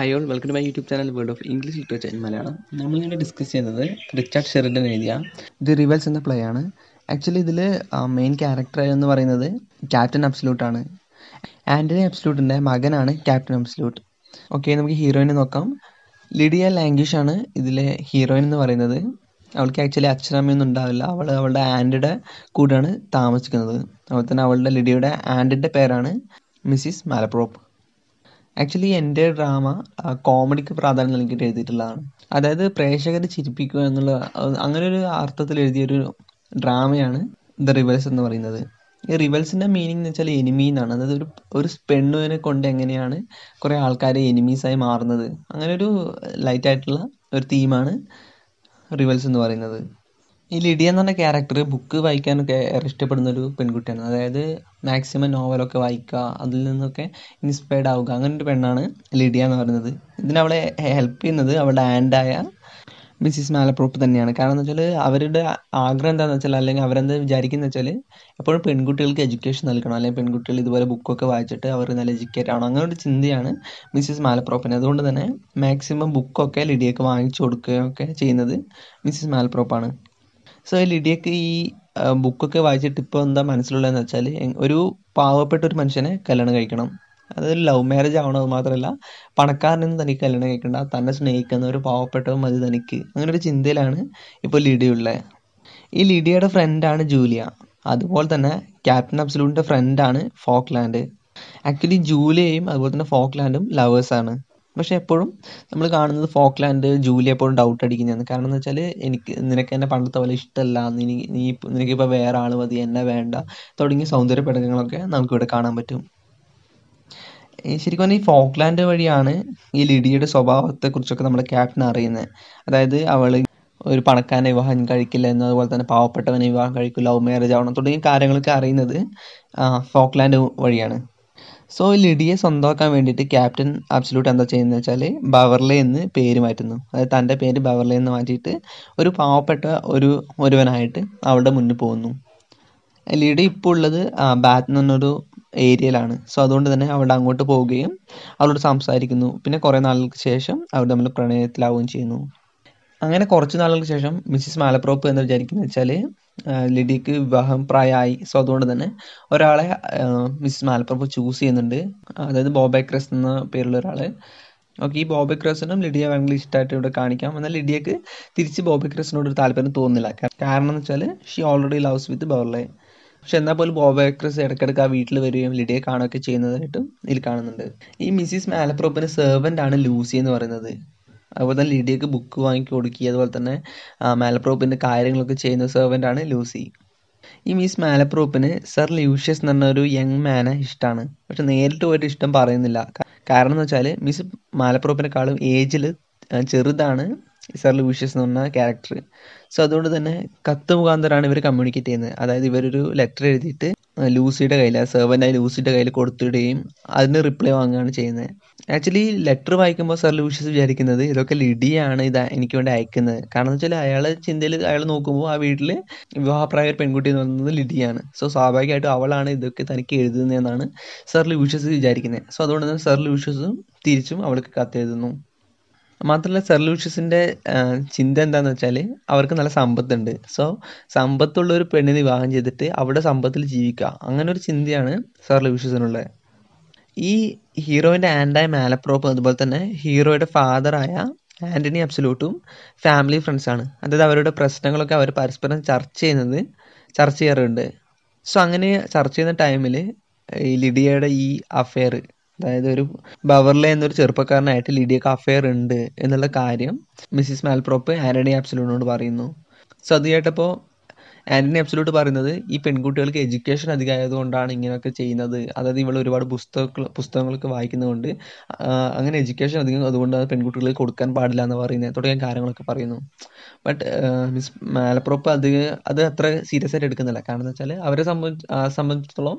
Hi all welcome to my YouTube channel word of English literature in Malayalam നമ്മൾ ഇങ്ങനെ discuss ചെയ്യുന്നത് Richard ഷെറിൻ്റെ എഴുതിയ ദി റിവൽസ് എന്ന പ്ലേ ആണ് ആക്ച്വലി ഇതിൽ മെയിൻ ക്യാരക്ടർ എന്ന് പറയുന്നത് ക്യാപ്റ്റൻ അബ്സലൂട്ട് ആണ് ആൻ്റണി അബ്സലൂട്ടിൻ്റെ മകനാണ് ക്യാപ്റ്റൻ അബ്സലൂട്ട് ഓക്കെ നമുക്ക് ഹീറോയിനെ നോക്കാം ലിഡിയ ലാംഗ്വേജ് ആണ് ഇതിലെ ഹീറോയിൻ എന്ന് പറയുന്നത് അവൾക്ക് ആക്ച്വലി അച്ഛനമ്മയൊന്നും ഉണ്ടാവില്ല അവൾ അവളുടെ ആൻ്റിയുടെ കൂടെയാണ് താമസിക്കുന്നത് അതുപോലെ തന്നെ അവളുടെ ലിഡിയയുടെ ആൻ്റിൻ്റെ പേരാണ് മിസ്സിസ് മാലപ്രോപ്പ് ആക്ച്വലി എൻ്റെ ഡ്രാമ കോമഡിക്ക് പ്രാധാന്യം നൽകിയിട്ട് എഴുതിയിട്ടുള്ളതാണ് അതായത് പ്രേക്ഷകരെ ചിരിപ്പിക്കുക എന്നുള്ള അങ്ങനെ ഒരു അർത്ഥത്തിൽ എഴുതിയൊരു ഡ്രാമയാണ് ദ റിവൽസ് എന്ന് പറയുന്നത് ഈ റിവൽസിൻ്റെ മീനിങ് എന്ന് വെച്ചാൽ എനിമി എന്നാണ് അതായത് ഒരു ഒരു സ്പെണ്ണുവിനെ കൊണ്ട് എങ്ങനെയാണ് കുറേ ആൾക്കാരെ എനിമീസായി മാറുന്നത് അങ്ങനെ ഒരു ലൈറ്റായിട്ടുള്ള ഒരു തീമാണ് റിവൽസ് എന്ന് പറയുന്നത് ഈ ലിഡിയ എന്ന് പറഞ്ഞ ക്യാരക്ടർ ബുക്ക് വായിക്കാനൊക്കെ ഏറെ ഇഷ്ടപ്പെടുന്ന ഒരു പെൺകുട്ടിയാണ് അതായത് മാക്സിമം നോവലൊക്കെ വായിക്കുക അതിൽ നിന്നൊക്കെ ഇൻസ്പയർഡ് ആവുക അങ്ങനെ ഒരു പെണ്ണാണ് ലിഡിയ എന്ന് പറയുന്നത് ഇതിനവളെ ഹെൽപ്പ് ചെയ്യുന്നത് അവളുടെ ആൻഡായ മിസ്സിസ് മാലപ്രോപ്പ് തന്നെയാണ് കാരണം എന്ന് വെച്ചാൽ അവരുടെ ആഗ്രഹം എന്താണെന്ന് വെച്ചാൽ അല്ലെങ്കിൽ അവരെന്താ വിചാരിക്കുന്നത് വെച്ചാൽ എപ്പോഴും പെൺകുട്ടികൾക്ക് എഡ്യൂക്കേഷൻ നൽകണം അല്ലെങ്കിൽ പെൺകുട്ടികൾ ഇതുപോലെ ബുക്കൊക്കെ വായിച്ചിട്ട് അവർ നല്ല എഡ്യൂക്കേറ്റ് ആവണം അങ്ങനെ ഒരു ചിന്തയാണ് മിസ്സിസ് മാലപ്രോപ്പിന് അതുകൊണ്ട് തന്നെ മാക്സിമം ബുക്കൊക്കെ ലിഡിയൊക്കെ വാങ്ങിച്ചു കൊടുക്കുകയൊക്കെ ചെയ്യുന്നത് മിസ്സിസ് മാലപ്രോപ്പാണ് സോ ലിഡിയക്ക് ഈ ബുക്കൊക്കെ വായിച്ചിട്ട് ഇപ്പോൾ എന്താ മനസ്സിലുള്ളതെന്ന് വെച്ചാൽ ഒരു പാവപ്പെട്ട ഒരു മനുഷ്യനെ കല്യാണം കഴിക്കണം അത് ലവ് മാരേജ് ആവണത് മാത്രമല്ല പണക്കാരനൊന്നും തനിക്ക് കല്യാണം കഴിക്കണ്ട തന്നെ സ്നേഹിക്കുന്ന ഒരു പാവപ്പെട്ട മതി തനിക്ക് അങ്ങനെ ഒരു ചിന്തയിലാണ് ഇപ്പോൾ ലിഡിയുള്ളത് ഈ ലിഡിയയുടെ ഫ്രണ്ടാണ് ജൂലിയ അതുപോലെ തന്നെ ക്യാപ്റ്റൻ അബ്സലൂട്ടിൻ്റെ ഫ്രണ്ടാണ് ഫോക്ലാൻഡ് ആക്ച്വലി ജൂലിയയും അതുപോലെ തന്നെ ഫോക്ലാൻഡും ലവേഴ്സാണ് പക്ഷെ എപ്പോഴും നമ്മൾ കാണുന്നത് ഫോക്ലാൻഡ് ജൂലി എപ്പോഴും ഡൗട്ട് അടിക്കുന്നതാണ് കാരണം എന്ന് വെച്ചാൽ എനിക്ക് നിനക്ക് എന്നെ പണ്ടത്തെ പോലെ ഇഷ്ടമല്ല നീ നീ നിനക്കിപ്പോൾ വേറെ ആൾ മതി എന്നെ വേണ്ട തുടങ്ങിയ സൗന്ദര്യ പഠനങ്ങളൊക്കെ നമുക്കിവിടെ കാണാൻ പറ്റും ശരിക്കും പറഞ്ഞാൽ ഈ ഫോക്ലാൻഡ് വഴിയാണ് ഈ ലിഡിയുടെ സ്വഭാവത്തെക്കുറിച്ചൊക്കെ നമ്മുടെ ക്യാപ്റ്റൻ അറിയുന്നത് അതായത് അവൾ ഒരു പണക്കാരനെ വിവാഹം കഴിക്കില്ല എന്നും അതുപോലെ തന്നെ പാവപ്പെട്ടവനെ വിവാഹം കഴിക്കും ലവ് മാരേജ് ആവണം തുടങ്ങിയ കാര്യങ്ങളൊക്കെ അറിയുന്നത് ഫോക്ലാൻഡ് വഴിയാണ് സോ ലിഡിയെ സ്വന്തമാക്കാൻ വേണ്ടിയിട്ട് ക്യാപ്റ്റൻ ആബ്സലൂട്ട് എന്താ ചെയ്യുന്നത് വെച്ചാൽ ബവർലെ എന്ന് പേര് മാറ്റുന്നു അതായത് തൻ്റെ പേര് ബവർലെ എന്ന് മാറ്റിയിട്ട് ഒരു പാവപ്പെട്ട ഒരു ഒരുവനായിട്ട് അവളുടെ മുന്നിൽ പോകുന്നു ലിഡി ഇപ്പോൾ ഉള്ളത് ബാത്ത് എന്നൊരു ഏരിയയിലാണ് സോ അതുകൊണ്ട് തന്നെ അവിടെ അങ്ങോട്ട് പോവുകയും അവളോട് സംസാരിക്കുന്നു പിന്നെ കുറേ നാളുകൾക്ക് ശേഷം അവർ തമ്മിൽ പ്രണയത്തിലാവുകയും ചെയ്യുന്നു അങ്ങനെ കുറച്ച് നാളുകൾക്ക് ശേഷം മിസ്സിസ് മാലപ്രോപ്പ് എന്ന് വിചാരിക്കുന്നത് വെച്ചാൽ ലിഡിക്ക് വിവാഹം പ്രായമായി സോ അതുകൊണ്ട് തന്നെ ഒരാളെ മിസ്സിസ് മാലപ്രോപ്പ് ചൂസ് ചെയ്യുന്നുണ്ട് അതായത് ബോബേക്രസ് എന്ന പേരുള്ള ഒരാൾ ഓക്കെ ഈ ബോബിക്രസിനും ലിഡിയ ഭയങ്കര ഇഷ്ടമായിട്ട് ഇവിടെ കാണിക്കാം എന്നാൽ ലിഡിയക്ക് തിരിച്ച് ബോബിക്രസിനോട് ഒരു താല്പര്യം തോന്നുന്നില്ല കാരണം എന്ന് വെച്ചാൽ ഷീ ഓൾറെഡി ലവ്സ് വിത്ത് ബോർലെ പക്ഷെ എന്നാൽ പോലും ബോബേക്രസ് ഇടയ്ക്കിടയ്ക്ക് ആ വീട്ടിൽ വരികയും ലിഡിയെ കാണുകയൊക്കെ ചെയ്യുന്നതായിട്ടും ഇതിൽ കാണുന്നുണ്ട് ഈ മിസ്സിസ് മാലപ്രോപ്പിന് സെർവൻ്റ് ആണ് ലൂസി എന്ന് പറയുന്നത് അതുപോലെ തന്നെ ലിഡിയക്ക് ബുക്ക് വാങ്ങി കൊടുക്കുക അതുപോലെ തന്നെ മാലപ്രോപ്പിൻ്റെ കാര്യങ്ങളൊക്കെ ചെയ്യുന്ന ആണ് ലൂസി ഈ മിസ് മാലപ്രോപ്പിന് സർ ലൂഷ്യസ് എന്ന് പറഞ്ഞ ഒരു യങ് മാനെ ഇഷ്ടമാണ് പക്ഷെ നേരിട്ട് പോയിട്ട് ഇഷ്ടം പറയുന്നില്ല കാരണം എന്ന് വെച്ചാൽ മിസ് മാലപ്രോപ്പിനെക്കാളും ഏജിൽ ചെറുതാണ് സർ ലൂഷ്യസ് എന്ന് പറഞ്ഞ ക്യാരക്ടർ സോ അതുകൊണ്ട് തന്നെ കത്ത് മുഖാന്തരമാണ് ഇവർ കമ്മ്യൂണിക്കേറ്റ് ചെയ്യുന്നത് അതായത് ഇവരൊരു ലെറ്റർ എഴുതിയിട്ട് ലൂസിയുടെ കയ്യിൽ സെർവൻ്റായി ലൂസിയുടെ കയ്യിൽ കൊടുത്തിടുകയും അതിന് റിപ്ലൈ വാങ്ങുകയാണ് ചെയ്യുന്നത് ആക്ച്വലി ലെറ്റർ വായിക്കുമ്പോൾ സർ ലൂഷ്യസ് വിചാരിക്കുന്നത് ഇതൊക്കെ ലിഡിയാണ് ഇത് എനിക്ക് വേണ്ടി അയക്കുന്നത് കാരണം എന്ന് വെച്ചാൽ അയാളെ ചിന്തയിൽ അയാൾ നോക്കുമ്പോൾ ആ വീട്ടിൽ വിവാഹപ്രായ പെൺകുട്ടി എന്ന് പറയുന്നത് ലിഡിയാണ് സോ സ്വാഭാവികമായിട്ടും അവളാണ് ഇതൊക്കെ തനിക്ക് എഴുതുന്നതെന്നാണ് സർ ലൂഷ്യസ് വിചാരിക്കുന്നത് സോ അതുകൊണ്ട് തന്നെ സർ ലൂഷ്യസും തിരിച്ചും അവൾക്ക് കത്തെഴുതുന്നു മാത്രമല്ല സർ ചിന്ത എന്താണെന്ന് വെച്ചാൽ അവർക്ക് നല്ല സമ്പത്തുണ്ട് സോ സമ്പത്തുള്ള ഒരു പെണ്ണിനെ വിവാഹം ചെയ്തിട്ട് അവിടെ സമ്പത്തിൽ ജീവിക്കുക അങ്ങനെ ഒരു ചിന്തയാണ് സെർലൂഷ്യസിനുള്ളത് ഈ ഹീറോയിന്റെ ആൻഡായ മാലപ്രോപ്പ് അതുപോലെ തന്നെ ഹീറോയുടെ ഫാദറായ ആന്റണി അബ്സലൂട്ടും ഫാമിലി ഫ്രണ്ട്സാണ് അതായത് അവരുടെ പ്രശ്നങ്ങളൊക്കെ അവർ പരസ്പരം ചർച്ച ചെയ്യുന്നത് ചർച്ച ചെയ്യാറുണ്ട് സോ അങ്ങനെ ചർച്ച ചെയ്യുന്ന ടൈമിൽ ഈ ലിഡിയയുടെ ഈ അഫെയർ അതായത് ഒരു ബവർലെ എന്നൊരു ചെറുപ്പക്കാരനായിട്ട് ലിഡിയക്ക് അഫെയർ ഉണ്ട് എന്നുള്ള കാര്യം മിസ്സിസ് മാൽപ്രോപ്പ് ആന്റണി ആബ്സലൂട്ടിനോട് പറയുന്നു സോ അത് കേട്ടപ്പോൾ ആൻ്റണി അബ്സലൂട്ട് പറയുന്നത് ഈ പെൺകുട്ടികൾക്ക് എഡ്യൂക്കേഷൻ അധികമായത് കൊണ്ടാണ് ഇങ്ങനെയൊക്കെ ചെയ്യുന്നത് അതായത് ഇവൾ ഒരുപാട് പുസ്തക പുസ്തകങ്ങളൊക്കെ വായിക്കുന്നതുകൊണ്ട് അങ്ങനെ എഡ്യൂക്കേഷൻ അധികം അതുകൊണ്ട് അത് പെൺകുട്ടികൾക്ക് കൊടുക്കാൻ പാടില്ല എന്ന് പറയുന്നത് തുടങ്ങിയ കാര്യങ്ങളൊക്കെ പറയുന്നു ബട്ട് മിസ് മാലപ്രോപ്പ് അത് അത് അത്ര സീരിയസ് ആയിട്ട് എടുക്കുന്നില്ല കാരണം എന്ന് വെച്ചാൽ അവരെ സംബന്ധിച്ച് സംബന്ധിച്ചിടത്തോളം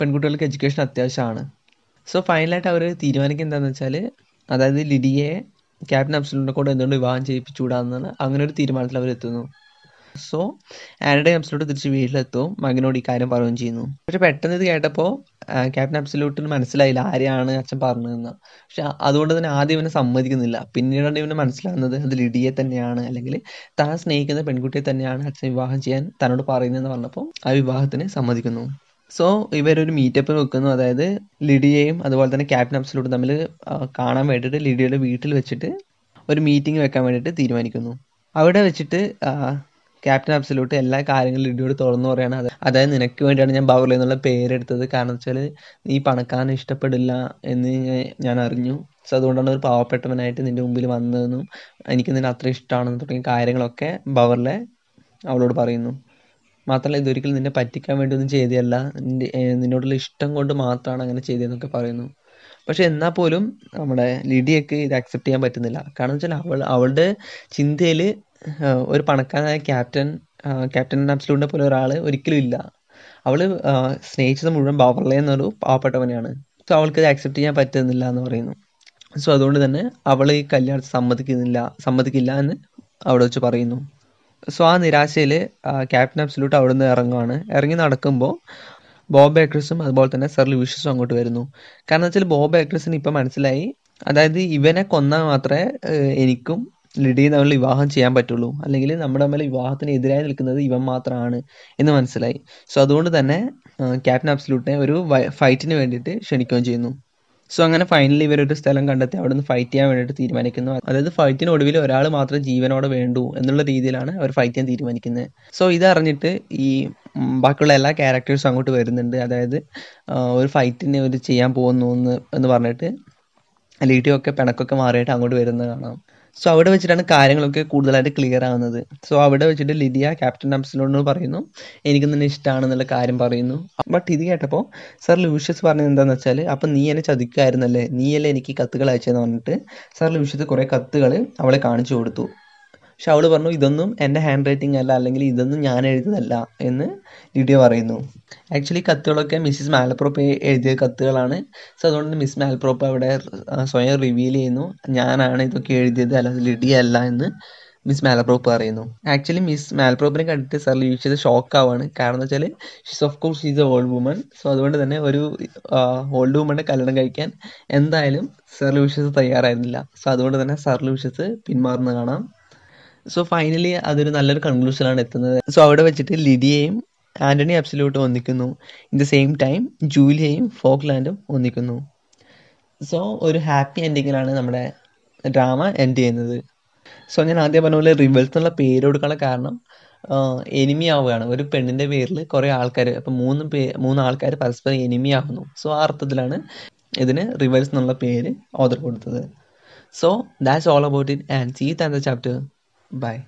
പെൺകുട്ടികൾക്ക് എഡ്യൂക്കേഷൻ അത്യാവശ്യമാണ് സോ ഫൈനലായിട്ട് അവർ തീരുമാനിക്കുക എന്താണെന്ന് വെച്ചാൽ അതായത് ലിഡിയെ ക്യാപ്റ്റൻ അബ്സലൂട്ടിനെ കൂടെ എന്തുകൊണ്ട് വിവാഹം ചെയ്യിപ്പിച്ചുകൂടാന്നാണ് അങ്ങനെ ഒരു തീരുമാനത്തിൽ അവർ എത്തുന്നു സോ ആനയുടെ അബ്സലൂട്ട് തിരിച്ച് വീട്ടിലെത്തും മകനോട് ഈ കാര്യം പറയുകയും ചെയ്യുന്നു പക്ഷെ പെട്ടെന്ന് ഇത് കേട്ടപ്പോൾ ക്യാപ്റ്റൻ അബ്സലൂട്ടിന് മനസ്സിലായില്ല ആരെയാണ് അച്ഛൻ പറഞ്ഞതെന്ന് പക്ഷെ അതുകൊണ്ട് തന്നെ ആദ്യം ഇവനെ സമ്മതിക്കുന്നില്ല പിന്നീടാണ് ഇവന് മനസ്സിലാകുന്നത് അത് ലിഡിയെ തന്നെയാണ് അല്ലെങ്കിൽ താൻ സ്നേഹിക്കുന്ന പെൺകുട്ടിയെ തന്നെയാണ് അച്ഛൻ വിവാഹം ചെയ്യാൻ തന്നോട് പറയുന്നതെന്ന് പറഞ്ഞപ്പോൾ ആ വിവാഹത്തിന് സമ്മതിക്കുന്നു സോ ഇവരൊരു മീറ്റപ്പ് വെക്കുന്നു അതായത് ലിഡിയയും അതുപോലെ തന്നെ ക്യാപ്റ്റൻ അബ്സലൂട്ടും തമ്മിൽ കാണാൻ വേണ്ടിയിട്ട് ലിഡിയയുടെ വീട്ടിൽ വെച്ചിട്ട് ഒരു മീറ്റിംഗ് വെക്കാൻ വേണ്ടിയിട്ട് തീരുമാനിക്കുന്നു അവിടെ വെച്ചിട്ട് ക്യാപ്റ്റൻ അബ്സലൂട്ട് എല്ലാ കാര്യങ്ങളും ഇടിയോട് തുറന്നു പറയാണ് അത് അതായത് നിനക്ക് വേണ്ടിയാണ് ഞാൻ ബൗർലി എന്നുള്ള പേരെടുത്തത് കാരണം വെച്ചാൽ നീ പണക്കാരനെ ഇഷ്ടപ്പെടില്ല എന്ന് ഞാൻ അറിഞ്ഞു സോ അതുകൊണ്ടാണ് ഒരു പാവപ്പെട്ടവനായിട്ട് നിന്റെ മുമ്പിൽ വന്നതെന്നും എനിക്ക് നിന്നെ അത്ര ഇഷ്ടമാണെന്ന് തുടങ്ങിയ കാര്യങ്ങളൊക്കെ ബവർലെ അവളോട് പറയുന്നു മാത്രമല്ല ഇതൊരിക്കലും നിന്നെ പറ്റിക്കാൻ വേണ്ടി ഒന്നും ചെയ്തതല്ല നിന്റെ നിന്നോടുള്ള ഇഷ്ടം കൊണ്ട് മാത്രമാണ് അങ്ങനെ ചെയ്തതെന്നൊക്കെ പറയുന്നു പക്ഷെ എന്നാൽ പോലും നമ്മുടെ ലിഡിയൊക്കെ ഇത് അക്സെപ്റ്റ് ചെയ്യാൻ പറ്റുന്നില്ല കാരണം വെച്ചാൽ അവൾ അവളുടെ ചിന്തയിൽ ഒരു പണക്കാരനായ ക്യാപ്റ്റൻ ക്യാപ്റ്റൻ അബ്സലൂട്ടിനെ പോലെ ഒരാൾ ഒരിക്കലും ഇല്ല അവൾ സ്നേഹിച്ചത് മുഴുവൻ ബാബർലെ എന്നൊരു പാവപ്പെട്ടവനെയാണ് സോ അവൾക്ക് ആക്സെപ്റ്റ് ചെയ്യാൻ പറ്റുന്നില്ല എന്ന് പറയുന്നു സോ അതുകൊണ്ട് തന്നെ അവൾ ഈ കല്യാണത്തിൽ സമ്മതിക്കുന്നില്ല സമ്മതിക്കില്ല എന്ന് അവിടെ വെച്ച് പറയുന്നു സോ ആ നിരാശയിൽ ക്യാപ്റ്റൻ അബ്സലൂട്ട് അവിടെ നിന്ന് ഇറങ്ങുവാണ് ഇറങ്ങി നടക്കുമ്പോൾ ബോബ് ബേക്കേഴ്സും അതുപോലെ തന്നെ സർ ലൂഷ്യസും അങ്ങോട്ട് വരുന്നു കാരണം വെച്ചാൽ ബോബ് ബേക്കേഴ്സിന് ഇപ്പം മനസ്സിലായി അതായത് ഇവനെ കൊന്നാൽ മാത്രമേ എനിക്കും ലിഡിയെ നമ്മൾ വിവാഹം ചെയ്യാൻ പറ്റുള്ളൂ അല്ലെങ്കിൽ നമ്മുടെ മേലെ വിവാഹത്തിന് എതിരായി നിൽക്കുന്നത് ഇവൻ മാത്രമാണ് എന്ന് മനസ്സിലായി സോ അതുകൊണ്ട് തന്നെ ക്യാപ്റ്റൻ അബ്സലൂട്ടിനെ ഒരു ഫൈറ്റിന് വേണ്ടിയിട്ട് ക്ഷണിക്കുകയും ചെയ്യുന്നു സോ അങ്ങനെ ഫൈനലി ഇവരൊരു സ്ഥലം കണ്ടെത്തി അവിടെ നിന്ന് ഫൈറ്റ് ചെയ്യാൻ വേണ്ടിയിട്ട് തീരുമാനിക്കുന്നു അതായത് ഫൈറ്റിന് ഒടുവിൽ ഒരാൾ മാത്രം ജീവനോടെ വേണ്ടു എന്നുള്ള രീതിയിലാണ് അവർ ഫൈറ്റ് ചെയ്യാൻ തീരുമാനിക്കുന്നത് സോ ഇതറിഞ്ഞിട്ട് ഈ ബാക്കിയുള്ള എല്ലാ ക്യാരക്ടേഴ്സും അങ്ങോട്ട് വരുന്നുണ്ട് അതായത് ഒരു ഫൈറ്റിന് ഒരു ചെയ്യാൻ പോകുന്നു എന്ന് എന്ന് പറഞ്ഞിട്ട് ലീഡിയൊക്കെ പിണക്കൊക്കെ മാറിയിട്ട് അങ്ങോട്ട് വരുന്നത് കാണാം സോ അവിടെ വെച്ചിട്ടാണ് കാര്യങ്ങളൊക്കെ കൂടുതലായിട്ട് ക്ലിയർ ആവുന്നത് സോ അവിടെ വെച്ചിട്ട് ലിഡിയ ക്യാപ്റ്റൻ അംസിലോട് പറയുന്നു എനിക്ക് ഇഷ്ടമാണ് എന്നുള്ള കാര്യം പറയുന്നു ബട്ട് ഇത് കേട്ടപ്പോൾ സർ ലൂഷ്യസ് പറഞ്ഞത് എന്താണെന്ന് വെച്ചാൽ അപ്പം നീ എന്നെ ചതിക്കുമായിരുന്നല്ലേ നീയല്ലേ എനിക്ക് കത്തുകൾ അയച്ചതെന്ന് പറഞ്ഞിട്ട് സർ ലൂഷ്യസ് കുറേ കത്തുകൾ അവളെ കാണിച്ചു കൊടുത്തു പക്ഷെ അവള് പറഞ്ഞു ഇതൊന്നും എൻ്റെ ഹാൻഡ് റൈറ്റിംഗ് അല്ല അല്ലെങ്കിൽ ഇതൊന്നും ഞാൻ എഴുതിയതല്ല എന്ന് ലിഡിയ പറയുന്നു ആക്ച്വലി കത്തുകളൊക്കെ മിസ്സിസ് മാലപ്രോപ്പ് എഴുതിയ കത്തുകളാണ് സോ അതുകൊണ്ട് മിസ് മാലപ്രോപ്പ് അവിടെ സ്വയം റിവീൽ ചെയ്യുന്നു ഞാനാണ് ഇതൊക്കെ എഴുതിയത് അല്ലാതെ ലിഡിയ അല്ല എന്ന് മിസ് മാലപ്രോപ്പ് പറയുന്നു ആക്ച്വലി മിസ് മാലപ്രോപ്പിനെ കണ്ടിട്ട് സർ ലീക്ഷിത് ഷോക്ക് ആവാണ് കാരണം എന്താ വെച്ചാൽ she's of course she's a old woman so അതുകൊണ്ട് തന്നെ ഒരു ഓൾഡ് വുമണിനെ കല്യാണം കഴിക്കാൻ എന്തായാലും സർ ലൂഷ്യസ് തയ്യാറായിരുന്നില്ല സോ അതുകൊണ്ട് തന്നെ സർ ലൂഷ്യസ് പിന്മാറുന്ന കാണാം സോ ഫൈനലി അതൊരു നല്ലൊരു കൺക്ലൂഷനാണ് എത്തുന്നത് സോ അവിടെ വെച്ചിട്ട് ലിഡിയയും ആന്റണി അബ്സലൂട്ട് ഒന്നിക്കുന്നു ഇൻ ദ സെയിം ടൈം ജൂലിയയും ഫോക്ലാൻഡും ഒന്നിക്കുന്നു സോ ഒരു ഹാപ്പി എൻഡിങ്ങിലാണ് നമ്മുടെ ഡ്രാമ എൻഡ് ചെയ്യുന്നത് സോ ഞാൻ ആദ്യം പറഞ്ഞ പോലെ റിവൽസ് എന്നുള്ള പേര് കൊടുക്കാനുള്ള കാരണം എനിമി ആവുകയാണ് ഒരു പെണ്ണിൻ്റെ പേരിൽ കുറേ ആൾക്കാർ അപ്പം മൂന്ന് പേ മൂന്ന് ആൾക്കാർ പരസ്പരം എനിമി ആകുന്നു സോ ആ അർത്ഥത്തിലാണ് ഇതിന് റിവൽസ് എന്നുള്ള പേര് ഓർഡർ കൊടുത്തത് so that's all about it and see then the chapter Bye.